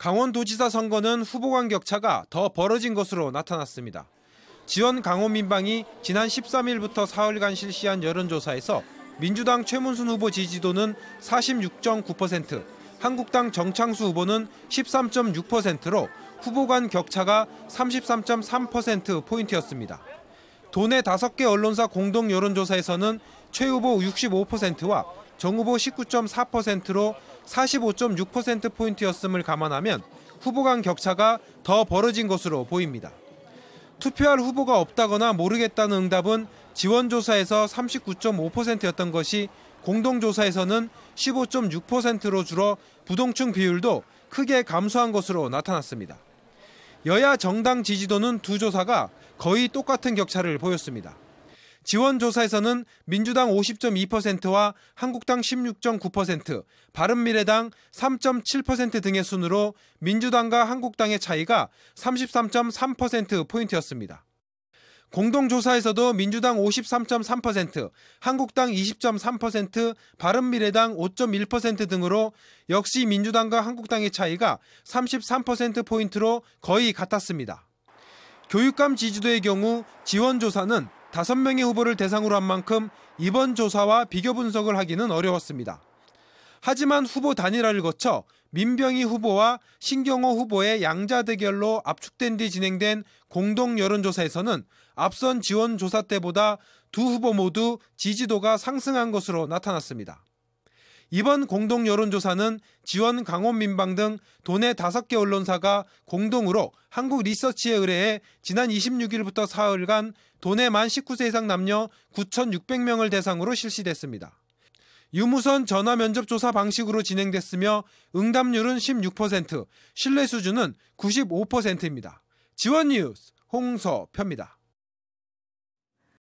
강원도지사 선거는 후보 간 격차가 더 벌어진 것으로 나타났습니다. 지원 강원민방이 지난 13일부터 사흘간 실시한 여론조사에서 민주당 최문순 후보 지지도는 46.9%, 한국당 정창수 후보는 13.6%로 후보 간 격차가 33.3%포인트였습니다. 도내 5개 언론사 공동 여론조사에서는 최 후보 65%와 정 후보 19.4%로 45.6%포인트였음을 감안하면 후보 간 격차가 더 벌어진 것으로 보입니다. 투표할 후보가 없다거나 모르겠다는 응답은 지원조사에서 39.5%였던 것이 공동조사에서는 15.6%로 줄어 부동층 비율도 크게 감소한 것으로 나타났습니다. 여야 정당 지지도는 두 조사가 거의 똑같은 격차를 보였습니다. 지원조사에서는 민주당 50.2%와 한국당 16.9%, 바른미래당 3.7% 등의 순으로 민주당과 한국당의 차이가 33.3%포인트였습니다. 공동조사에서도 민주당 53.3%, 한국당 20.3%, 바른미래당 5.1% 등으로 역시 민주당과 한국당의 차이가 33%포인트로 거의 같았습니다. 교육감 지지도의 경우 지원조사는 다섯 명의 후보를 대상으로 한 만큼 이번 조사와 비교 분석을 하기는 어려웠습니다. 하지만 후보 단일화를 거쳐 민병희 후보와 신경호 후보의 양자 대결로 압축된 뒤 진행된 공동 여론조사에서는 앞선 지원 조사 때보다 두 후보 모두 지지도가 상승한 것으로 나타났습니다. 이번 공동 여론조사는 지원 강원민방 등 도내 다섯 개 언론사가 공동으로 한국 리서치에 의뢰해 지난 26일부터 사흘간 도내 만 19세 이상 남녀 9,600명을 대상으로 실시됐습니다. 유무선 전화 면접 조사 방식으로 진행됐으며 응답률은 16%, 신뢰 수준은 95%입니다. 지원 뉴스 홍서표입니다.